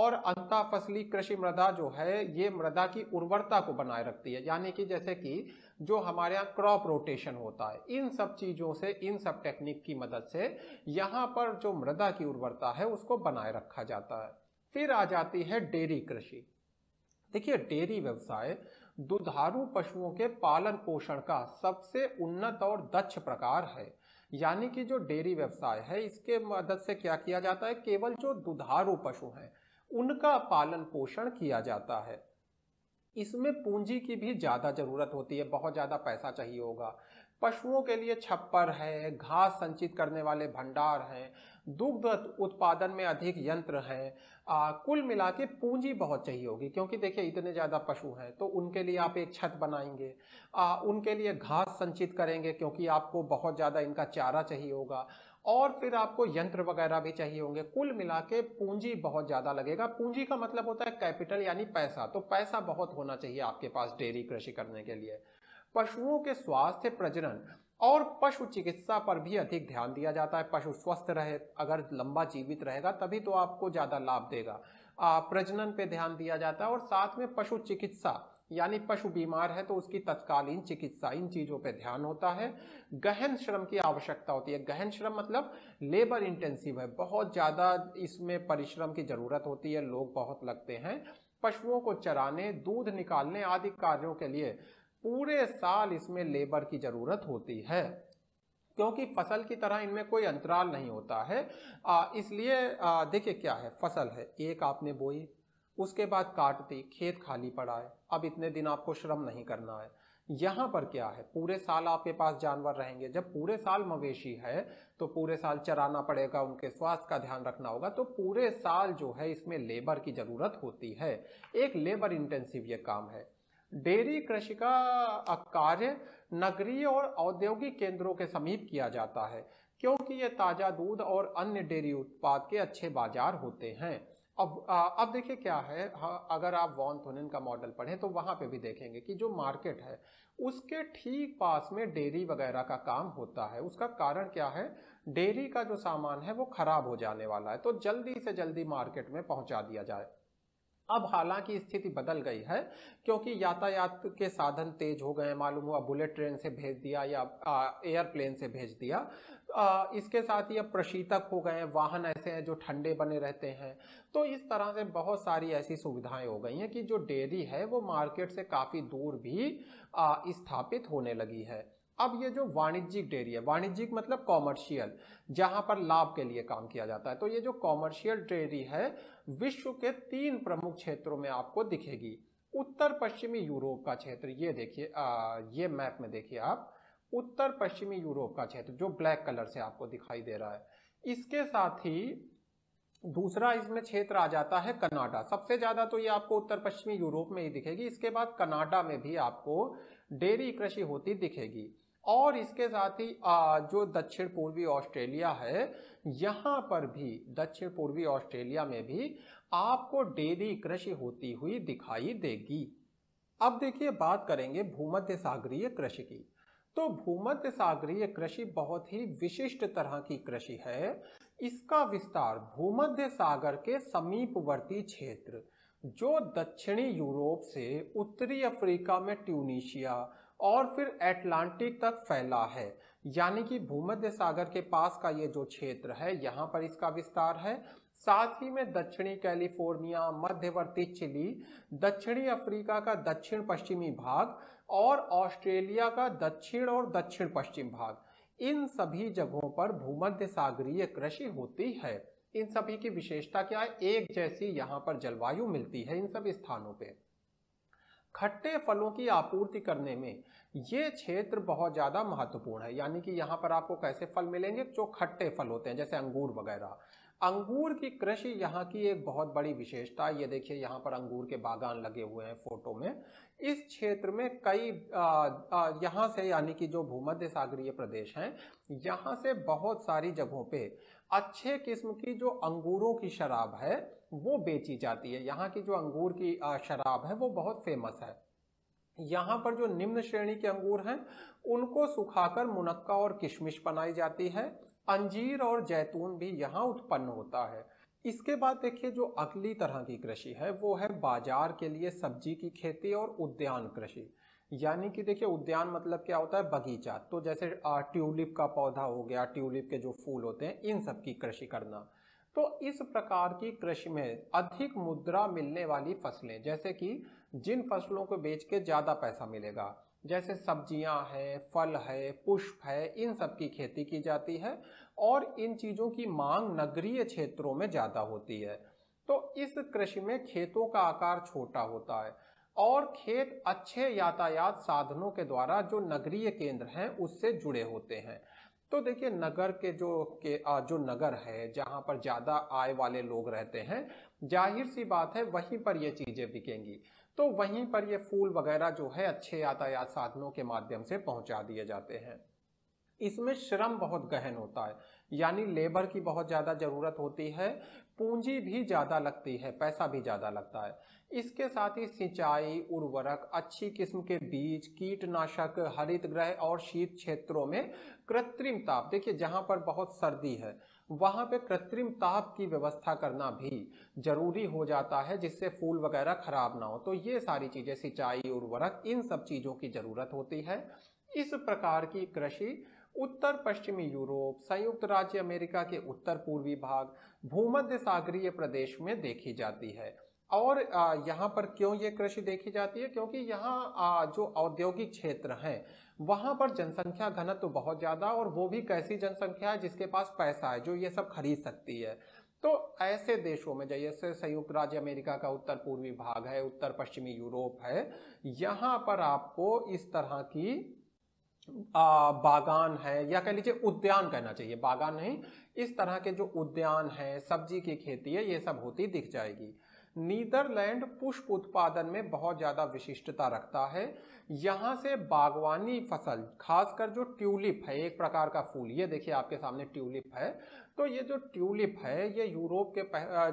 और अंता फसली कृषि मृदा जो है ये मृदा की उर्वरता को बनाए रखती है यानी कि जैसे कि जो हमारे यहाँ क्रॉप रोटेशन होता है इन सब चीज़ों से इन सब टेक्निक की मदद से यहाँ पर जो मृदा की उर्वरता है उसको बनाए रखा जाता है फिर आ जाती है डेयरी कृषि देखिए डेयरी व्यवसाय दुधारू पशुओं के पालन पोषण का सबसे उन्नत और दक्ष प्रकार है यानी कि जो डेयरी व्यवसाय है इसके मदद से क्या किया जाता है केवल जो दुधारू पशु हैं उनका पालन पोषण किया जाता है इसमें पूंजी की भी ज़्यादा ज़रूरत होती है बहुत ज़्यादा पैसा चाहिए होगा पशुओं के लिए छप्पर है घास संचित करने वाले भंडार हैं दुग्ध उत्पादन में अधिक यंत्र हैं कुल मिला के पूंजी बहुत चाहिए होगी क्योंकि देखिए इतने ज़्यादा पशु हैं तो उनके लिए आप एक छत बनाएंगे आ, उनके लिए घास संचित करेंगे क्योंकि आपको बहुत ज़्यादा इनका चारा चाहिए होगा और फिर आपको यंत्र वगैरह भी चाहिए होंगे कुल मिला के पूंजी बहुत ज़्यादा लगेगा पूंजी का मतलब होता है कैपिटल यानी पैसा तो पैसा बहुत होना चाहिए आपके पास डेयरी कृषि करने के लिए पशुओं के स्वास्थ्य प्रजनन और पशु चिकित्सा पर भी अधिक ध्यान दिया जाता है पशु स्वस्थ रहे अगर लंबा जीवित रहेगा तभी तो आपको ज़्यादा लाभ देगा प्रजनन पे ध्यान दिया जाता है और साथ में पशु चिकित्सा यानी पशु बीमार है तो उसकी तत्कालीन चिकित्सा इन चीज़ों पर ध्यान होता है गहन श्रम की आवश्यकता होती है गहन श्रम मतलब लेबर इंटेंसिव है बहुत ज़्यादा इसमें परिश्रम की ज़रूरत होती है लोग बहुत लगते हैं पशुओं को चराने दूध निकालने आदि कार्यों के लिए पूरे साल इसमें लेबर की ज़रूरत होती है क्योंकि फसल की तरह इनमें कोई अंतराल नहीं होता है इसलिए देखिए क्या है फसल है एक आपने बोई उसके बाद काट दी खेत खाली पड़ा है अब इतने दिन आपको श्रम नहीं करना है यहाँ पर क्या है पूरे साल आपके पास जानवर रहेंगे जब पूरे साल मवेशी है तो पूरे साल चराना पड़ेगा उनके स्वास्थ्य का ध्यान रखना होगा तो पूरे साल जो है इसमें लेबर की ज़रूरत होती है एक लेबर इंटेंसिव ये काम है डेयरी कृषि का कार्य नगरीय और औद्योगिक केंद्रों के समीप किया जाता है क्योंकि ये ताज़ा दूध और अन्य डेयरी उत्पाद के अच्छे बाजार होते हैं अब अब देखिए क्या है हाँ, अगर आप वॉन थोनिन का मॉडल पढ़ें तो वहां पे भी देखेंगे कि जो मार्केट है उसके ठीक पास में डेयरी वगैरह का काम होता है उसका कारण क्या है डेयरी का जो सामान है वो खराब हो जाने वाला है तो जल्दी से जल्दी मार्केट में पहुंचा दिया जाए अब हालांकि स्थिति बदल गई है क्योंकि यातायात के साधन तेज हो गए मालूम हुआ बुलेट ट्रेन से भेज दिया या एयरप्लेन से भेज दिया इसके साथ ही अब प्रशीतक हो गए हैं वाहन ऐसे हैं जो ठंडे बने रहते हैं तो इस तरह से बहुत सारी ऐसी सुविधाएं हो गई हैं कि जो डेयरी है वो मार्केट से काफ़ी दूर भी स्थापित होने लगी है अब ये जो वाणिज्यिक डेयरी है वाणिज्यिक मतलब कॉमर्शियल जहां पर लाभ के लिए काम किया जाता है तो ये जो कॉमर्शियल डेयरी है विश्व के तीन प्रमुख क्षेत्रों में आपको दिखेगी उत्तर पश्चिमी यूरोप का क्षेत्र ये देखिए ये मैप में देखिए आप उत्तर पश्चिमी यूरोप का क्षेत्र जो ब्लैक कलर से आपको दिखाई दे रहा है इसके साथ ही दूसरा इसमें क्षेत्र आ जाता है कनाडा सबसे ज्यादा तो ये आपको उत्तर पश्चिमी यूरोप में ही दिखेगी इसके बाद कनाडा में भी आपको डेयरी कृषि होती दिखेगी और इसके साथ ही जो दक्षिण पूर्वी ऑस्ट्रेलिया है यहाँ पर भी दक्षिण पूर्वी ऑस्ट्रेलिया में भी आपको डेयरी कृषि होती हुई दिखाई देगी अब देखिए बात करेंगे भूमध्य सागरीय कृषि की तो भूमध्य सागरीय कृषि बहुत ही विशिष्ट तरह की कृषि है इसका विस्तार भूमध्य सागर के समीपवर्ती क्षेत्र जो दक्षिणी यूरोप से उत्तरी अफ्रीका में ट्यूनिशिया और फिर एटलांटिक तक फैला है यानी कि भूमध्य सागर के पास का ये जो क्षेत्र है यहाँ पर इसका विस्तार है साथ ही में दक्षिणी कैलिफोर्निया मध्यवर्ती चिली दक्षिणी अफ्रीका का दक्षिण पश्चिमी भाग और ऑस्ट्रेलिया का दक्षिण और दक्षिण पश्चिम भाग इन सभी जगहों पर भूमध्य सागरीय कृषि होती है इन सभी की विशेषता क्या है एक जैसी यहाँ पर जलवायु मिलती है इन सब स्थानों पे खट्टे फलों की आपूर्ति करने में ये क्षेत्र बहुत ज़्यादा महत्वपूर्ण है यानी कि यहाँ पर आपको कैसे फल मिलेंगे जो खट्टे फल होते हैं जैसे अंगूर वगैरह अंगूर की कृषि यहाँ की एक बहुत बड़ी विशेषता ये देखिए यहाँ पर अंगूर के बागान लगे हुए हैं फोटो में इस क्षेत्र में कई यहाँ से यानी कि जो भूमध्य सागरीय प्रदेश हैं यहाँ से बहुत सारी जगहों पे अच्छे किस्म की जो अंगूरों की शराब है वो बेची जाती है यहाँ की जो अंगूर की शराब है वो बहुत फेमस है यहाँ पर जो निम्न श्रेणी के अंगूर हैं उनको सुखाकर मुनक्का और किशमिश बनाई जाती है अंजीर और जैतून भी यहाँ उत्पन्न होता है इसके बाद देखिए जो अगली तरह की कृषि है वो है बाजार के लिए सब्जी की खेती और उद्यान कृषि यानी कि देखिए उद्यान मतलब क्या होता है बगीचा तो जैसे ट्यूलिप का पौधा हो गया ट्यूलिप के जो फूल होते हैं इन सब की कृषि करना तो इस प्रकार की कृषि में अधिक मुद्रा मिलने वाली फसलें जैसे कि जिन फसलों को बेच के ज़्यादा पैसा मिलेगा जैसे सब्जियां हैं फल है पुष्प है इन सब की खेती की जाती है और इन चीज़ों की मांग नगरीय क्षेत्रों में ज़्यादा होती है तो इस कृषि में खेतों का आकार छोटा होता है और खेत अच्छे यातायात साधनों के द्वारा जो नगरीय केंद्र हैं उससे जुड़े होते हैं तो देखिए नगर के जो के जो नगर है जहाँ पर ज़्यादा आय वाले लोग रहते हैं जाहिर सी बात है वहीं पर ये चीज़ें बिकेंगी तो वहीं पर ये फूल वगैरह जो है अच्छे यातायात साधनों के माध्यम से पहुंचा दिए जाते हैं इसमें श्रम बहुत गहन होता है यानी लेबर की बहुत ज़्यादा ज़रूरत होती है पूंजी भी ज़्यादा लगती है पैसा भी ज़्यादा लगता है इसके साथ ही सिंचाई उर्वरक अच्छी किस्म के बीज कीटनाशक हरित ग्रह और शीत क्षेत्रों में कृत्रिम ताप देखिए जहाँ पर बहुत सर्दी है वहाँ पे कृत्रिम ताप की व्यवस्था करना भी जरूरी हो जाता है जिससे फूल वगैरह खराब ना हो तो ये सारी चीज़ें सिंचाई उर्वरक इन सब चीज़ों की ज़रूरत होती है इस प्रकार की कृषि उत्तर पश्चिमी यूरोप संयुक्त राज्य अमेरिका के उत्तर पूर्वी भाग भूमध्य सागरीय प्रदेश में देखी जाती है और यहाँ पर क्यों ये कृषि देखी जाती है क्योंकि यहाँ जो औद्योगिक क्षेत्र हैं वहां पर जनसंख्या घनत्व तो बहुत ज्यादा और वो भी कैसी जनसंख्या है जिसके पास पैसा है जो ये सब खरीद सकती है तो ऐसे देशों में जैसे संयुक्त राज्य अमेरिका का उत्तर पूर्वी भाग है उत्तर पश्चिमी यूरोप है यहां पर आपको इस तरह की आ, बागान है या कह लीजिए उद्यान कहना चाहिए बागान नहीं इस तरह के जो उद्यान है सब्जी की खेती है ये सब होती दिख जाएगी नीदरलैंड पुष्प उत्पादन में बहुत ज़्यादा विशिष्टता रखता है यहाँ से बागवानी फसल खासकर जो ट्यूलिप है एक प्रकार का फूल ये देखिए आपके सामने ट्यूलिप है तो ये जो ट्यूलिप है ये यूरोप के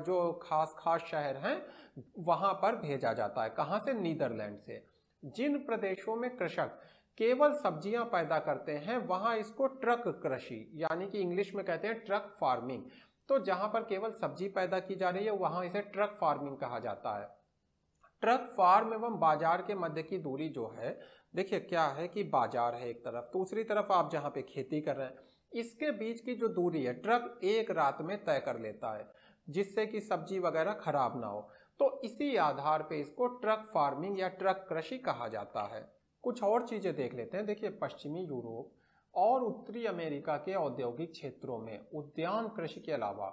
जो खास खास शहर हैं वहाँ पर भेजा जाता है कहाँ से नीदरलैंड से जिन प्रदेशों में कृषक केवल सब्जियां पैदा करते हैं वहां इसको ट्रक कृषि यानी कि इंग्लिश में कहते हैं ट्रक फार्मिंग तो जहां पर केवल सब्जी पैदा की जा रही है वहां इसे ट्रक फार्मिंग कहा जाता है ट्रक फार्म एवं बाजार के मध्य की दूरी जो है देखिए क्या है कि बाजार है एक तरफ दूसरी तरफ आप जहाँ पे खेती कर रहे हैं इसके बीच की जो दूरी है ट्रक एक रात में तय कर लेता है जिससे कि सब्जी वगैरह खराब ना हो तो इसी आधार पे इसको ट्रक फार्मिंग या ट्रक कृषि कहा जाता है कुछ और चीजें देख लेते हैं देखिए पश्चिमी यूरोप और उत्तरी अमेरिका के औद्योगिक क्षेत्रों में उद्यान कृषि के अलावा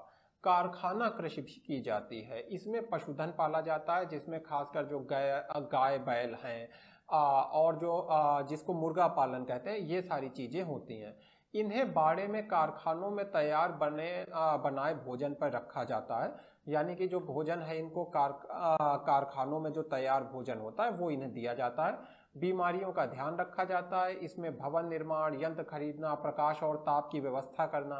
कारखाना कृषि भी की जाती है इसमें पशुधन पाला जाता है जिसमें खासकर जो गाय गाय बैल हैं और जो जिसको मुर्गा पालन कहते हैं ये सारी चीज़ें होती हैं इन्हें बाड़े में कारखानों में तैयार बने बनाए भोजन पर रखा जाता है यानी कि जो भोजन है इनको कार कारखानों में जो तैयार भोजन होता है वो इन्हें दिया जाता है बीमारियों का ध्यान रखा जाता है इसमें भवन निर्माण यंत्र खरीदना प्रकाश और ताप की व्यवस्था करना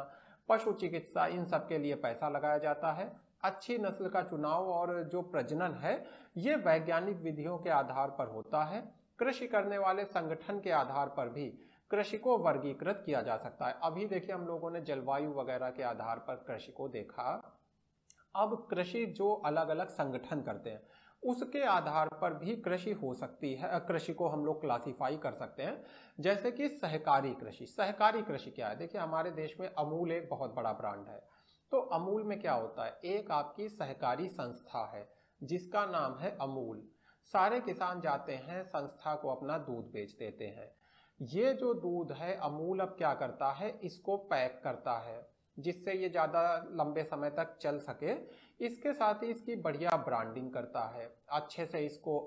पशु चिकित्सा इन सब के लिए पैसा लगाया जाता है अच्छी नस्ल का चुनाव और जो प्रजनन है ये वैज्ञानिक विधियों के आधार पर होता है कृषि करने वाले संगठन के आधार पर भी कृषि को वर्गीकृत किया जा सकता है अभी देखिए हम लोगों ने जलवायु वगैरह के आधार पर कृषि को देखा अब कृषि जो अलग अलग संगठन करते हैं उसके आधार पर भी कृषि हो सकती है कृषि को हम लोग क्लासीफाई कर सकते हैं जैसे कि सहकारी कृषि सहकारी कृषि क्या है देखिए हमारे देश में अमूल एक बहुत बड़ा ब्रांड है तो अमूल में क्या होता है एक आपकी सहकारी संस्था है जिसका नाम है अमूल सारे किसान जाते हैं संस्था को अपना दूध बेच देते हैं ये जो दूध है अमूल अब क्या करता है इसको पैक करता है जिससे ये ज़्यादा लंबे समय तक चल सके इसके साथ ही इसकी बढ़िया ब्रांडिंग करता है अच्छे से इसको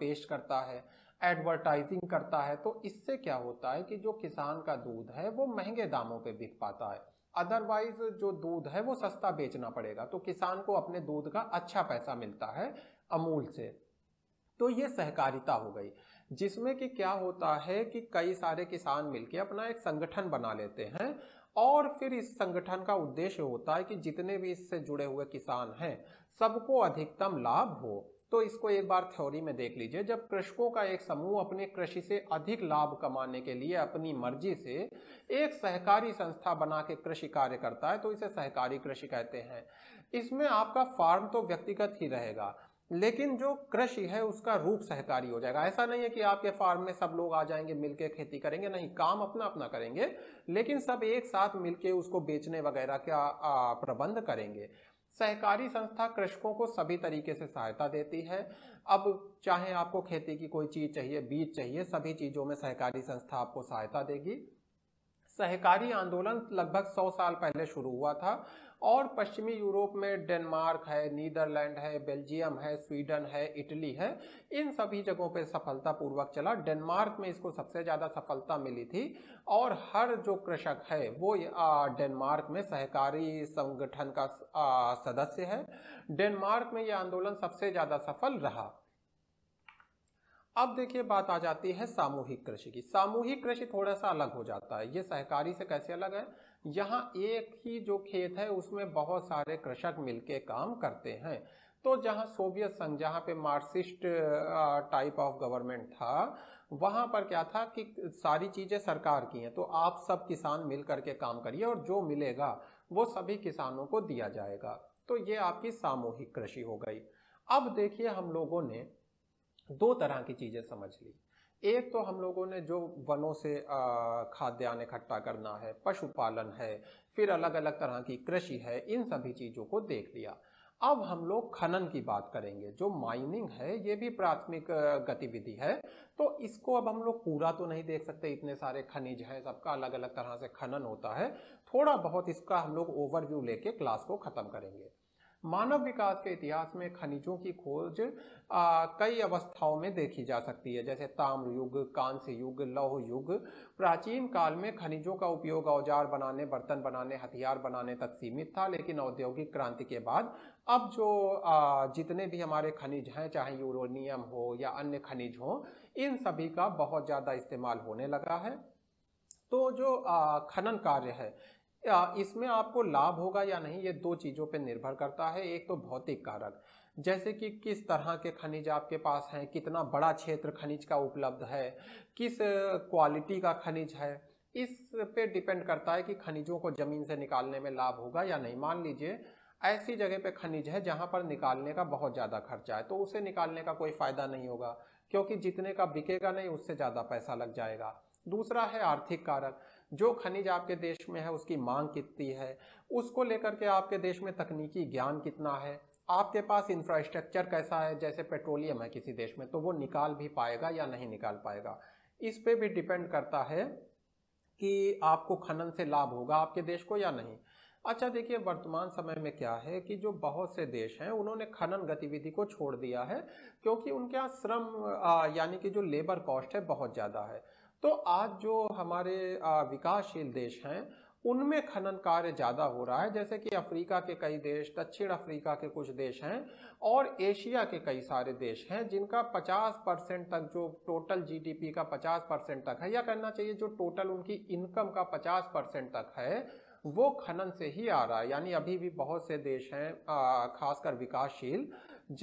पेश करता है एडवर्टाइजिंग करता है तो इससे क्या होता है कि जो किसान का दूध है वो महंगे दामों पे बिक पाता है अदरवाइज जो दूध है वो सस्ता बेचना पड़ेगा तो किसान को अपने दूध का अच्छा पैसा मिलता है अमूल से तो ये सहकारिता हो गई जिसमें कि क्या होता है कि कई सारे किसान मिलके अपना एक संगठन बना लेते हैं और फिर इस संगठन का उद्देश्य होता है कि जितने भी इससे जुड़े हुए किसान हैं सबको अधिकतम लाभ हो तो इसको एक बार थ्योरी में देख लीजिए जब कृषकों का एक समूह अपने कृषि से अधिक लाभ कमाने के लिए अपनी मर्जी से एक सहकारी संस्था बना के कृषि कार्य करता है तो इसे सहकारी कृषि कहते हैं इसमें आपका फार्म तो व्यक्तिगत ही रहेगा लेकिन जो कृषि है उसका रूप सहकारी हो जाएगा ऐसा नहीं है कि आपके फार्म में सब लोग आ जाएंगे मिलके खेती करेंगे नहीं काम अपना अपना करेंगे लेकिन सब एक साथ मिलके उसको बेचने वगैरह का प्रबंध करेंगे सहकारी संस्था कृषकों को सभी तरीके से सहायता देती है अब चाहे आपको खेती की कोई चीज चाहिए बीज चाहिए सभी चीजों में सहकारी संस्था आपको सहायता देगी सहकारी आंदोलन लगभग 100 साल पहले शुरू हुआ था और पश्चिमी यूरोप में डेनमार्क है नीदरलैंड है बेल्जियम है स्वीडन है इटली है इन सभी जगहों पर सफलतापूर्वक चला डेनमार्क में इसको सबसे ज़्यादा सफलता मिली थी और हर जो कृषक है वो डेनमार्क में सहकारी संगठन का सदस्य है डेनमार्क में यह आंदोलन सबसे ज़्यादा सफल रहा अब देखिए बात आ जाती है सामूहिक कृषि की सामूहिक कृषि थोड़ा सा अलग हो जाता है ये सहकारी से कैसे अलग है यहाँ एक ही जो खेत है उसमें बहुत सारे कृषक मिलके काम करते हैं तो जहाँ सोवियत संघ जहाँ पे मार्क्सिस्ट टाइप ऑफ गवर्नमेंट था वहाँ पर क्या था कि सारी चीज़ें सरकार की हैं तो आप सब किसान मिल करके काम करिए और जो मिलेगा वो सभी किसानों को दिया जाएगा तो ये आपकी सामूहिक कृषि हो गई अब देखिए हम लोगों ने दो तरह की चीज़ें समझ ली एक तो हम लोगों ने जो वनों से खाद्यान्न इकट्ठा करना है पशुपालन है फिर अलग अलग तरह की कृषि है इन सभी चीज़ों को देख लिया अब हम लोग खनन की बात करेंगे जो माइनिंग है ये भी प्राथमिक गतिविधि है तो इसको अब हम लोग पूरा तो नहीं देख सकते इतने सारे खनिज हैं सबका अलग अलग तरह से खनन होता है थोड़ा बहुत इसका हम लोग ओवरव्यू लेके क्लास को ख़त्म करेंगे मानव विकास के इतिहास में खनिजों की खोज कई अवस्थाओं में देखी जा सकती है जैसे ताम्र युग कांस्य युग लौह युग प्राचीन काल में खनिजों का उपयोग औजार बनाने बर्तन बनाने हथियार बनाने तक सीमित था लेकिन औद्योगिक क्रांति के बाद अब जो आ, जितने भी हमारे खनिज हैं चाहे यूरोनियम हो या अन्य खनिज हो इन सभी का बहुत ज़्यादा इस्तेमाल होने लगा है तो जो खनन कार्य है इसमें आपको लाभ होगा या नहीं ये दो चीज़ों पे निर्भर करता है एक तो भौतिक कारक जैसे कि किस तरह के खनिज आपके पास हैं कितना बड़ा क्षेत्र खनिज का उपलब्ध है किस क्वालिटी का खनिज है इस पे डिपेंड करता है कि खनिजों को ज़मीन से निकालने में लाभ होगा या नहीं मान लीजिए ऐसी जगह पे खनिज है जहाँ पर निकालने का बहुत ज़्यादा खर्चा है तो उसे निकालने का कोई फ़ायदा नहीं होगा क्योंकि जितने का बिकेगा नहीं उससे ज़्यादा पैसा लग जाएगा दूसरा है आर्थिक कारक जो खनिज आपके देश में है उसकी मांग कितनी है उसको लेकर के आपके देश में तकनीकी ज्ञान कितना है आपके पास इंफ्रास्ट्रक्चर कैसा है जैसे पेट्रोलियम है किसी देश में तो वो निकाल भी पाएगा या नहीं निकाल पाएगा इस पे भी डिपेंड करता है कि आपको खनन से लाभ होगा आपके देश को या नहीं अच्छा देखिए वर्तमान समय में क्या है कि जो बहुत से देश हैं उन्होंने खनन गतिविधि को छोड़ दिया है क्योंकि उनके यहाँ श्रम यानी कि जो लेबर कॉस्ट है बहुत ज़्यादा है तो आज जो हमारे विकासशील देश हैं उनमें खनन कार्य ज़्यादा हो रहा है जैसे कि अफ्रीका के कई देश दक्षिण अफ्रीका के कुछ देश हैं और एशिया के कई सारे देश हैं जिनका 50 परसेंट तक जो टोटल जीडीपी का 50 परसेंट तक है या कहना चाहिए जो टोटल उनकी इनकम का 50 परसेंट तक है वो खनन से ही आ रहा है यानी अभी भी बहुत से देश हैं खासकर विकासशील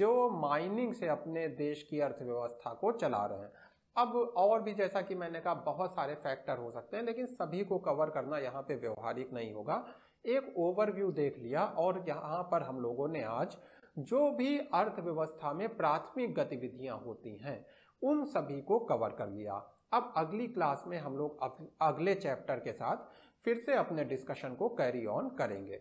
जो माइनिंग से अपने देश की अर्थव्यवस्था को चला रहे हैं अब और भी जैसा कि मैंने कहा बहुत सारे फैक्टर हो सकते हैं लेकिन सभी को कवर करना यहाँ पे व्यवहारिक नहीं होगा एक ओवरव्यू देख लिया और यहाँ पर हम लोगों ने आज जो भी अर्थव्यवस्था में प्राथमिक गतिविधियाँ होती हैं उन सभी को कवर कर लिया अब अगली क्लास में हम लोग अगले चैप्टर के साथ फिर से अपने डिस्कशन को कैरी ऑन करेंगे